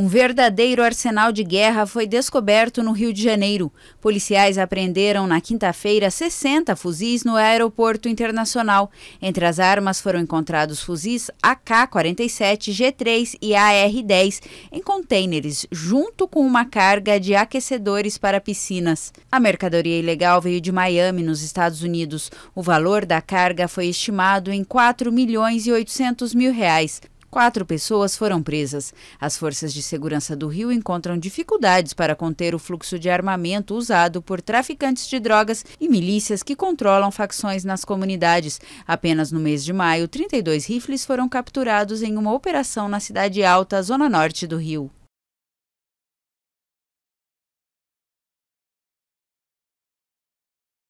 Um verdadeiro arsenal de guerra foi descoberto no Rio de Janeiro. Policiais apreenderam na quinta-feira 60 fuzis no aeroporto internacional. Entre as armas foram encontrados fuzis AK-47, G3 e AR-10 em contêineres, junto com uma carga de aquecedores para piscinas. A mercadoria ilegal veio de Miami, nos Estados Unidos. O valor da carga foi estimado em 4 milhões e 800 mil reais. Quatro pessoas foram presas. As forças de segurança do Rio encontram dificuldades para conter o fluxo de armamento usado por traficantes de drogas e milícias que controlam facções nas comunidades. Apenas no mês de maio, 32 rifles foram capturados em uma operação na Cidade Alta, zona norte do Rio.